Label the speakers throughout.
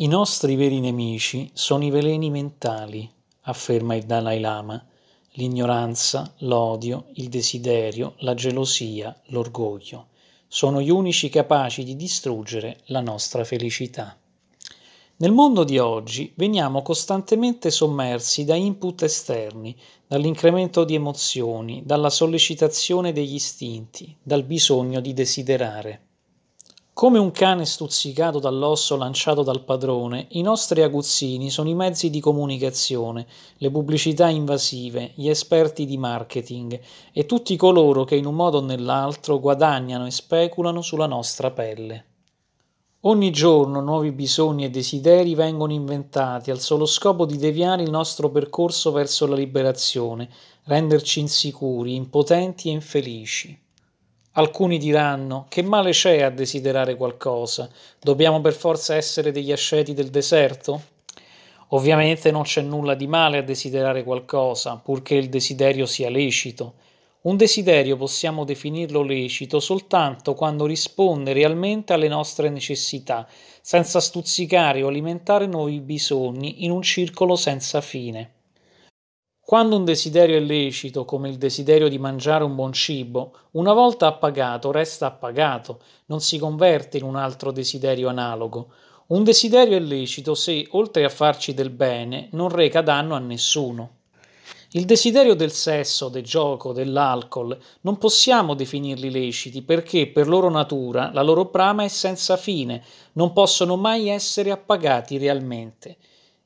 Speaker 1: I nostri veri nemici sono i veleni mentali, afferma il Dalai Lama, l'ignoranza, l'odio, il desiderio, la gelosia, l'orgoglio. Sono gli unici capaci di distruggere la nostra felicità. Nel mondo di oggi veniamo costantemente sommersi da input esterni, dall'incremento di emozioni, dalla sollecitazione degli istinti, dal bisogno di desiderare. Come un cane stuzzicato dall'osso lanciato dal padrone, i nostri aguzzini sono i mezzi di comunicazione, le pubblicità invasive, gli esperti di marketing e tutti coloro che in un modo o nell'altro guadagnano e speculano sulla nostra pelle. Ogni giorno nuovi bisogni e desideri vengono inventati al solo scopo di deviare il nostro percorso verso la liberazione, renderci insicuri, impotenti e infelici. Alcuni diranno: Che male c'è a desiderare qualcosa? Dobbiamo per forza essere degli asceti del deserto? Ovviamente non c'è nulla di male a desiderare qualcosa, purché il desiderio sia lecito. Un desiderio possiamo definirlo lecito soltanto quando risponde realmente alle nostre necessità, senza stuzzicare o alimentare nuovi bisogni in un circolo senza fine. Quando un desiderio è lecito, come il desiderio di mangiare un buon cibo, una volta appagato resta appagato, non si converte in un altro desiderio analogo. Un desiderio è lecito se, oltre a farci del bene, non reca danno a nessuno. Il desiderio del sesso, del gioco, dell'alcol non possiamo definirli leciti perché per loro natura la loro brama è senza fine, non possono mai essere appagati realmente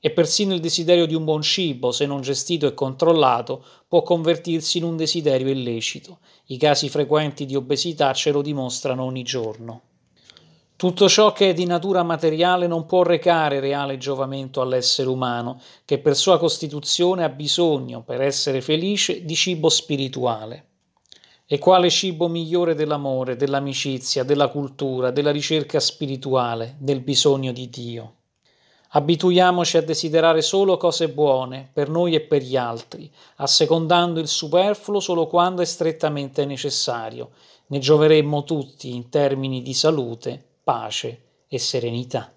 Speaker 1: e persino il desiderio di un buon cibo, se non gestito e controllato, può convertirsi in un desiderio illecito. I casi frequenti di obesità ce lo dimostrano ogni giorno. Tutto ciò che è di natura materiale non può recare reale giovamento all'essere umano, che per sua costituzione ha bisogno, per essere felice, di cibo spirituale. E quale cibo migliore dell'amore, dell'amicizia, della cultura, della ricerca spirituale, del bisogno di Dio? Abituiamoci a desiderare solo cose buone per noi e per gli altri, assecondando il superfluo solo quando è strettamente necessario. Ne gioveremmo tutti in termini di salute, pace e serenità.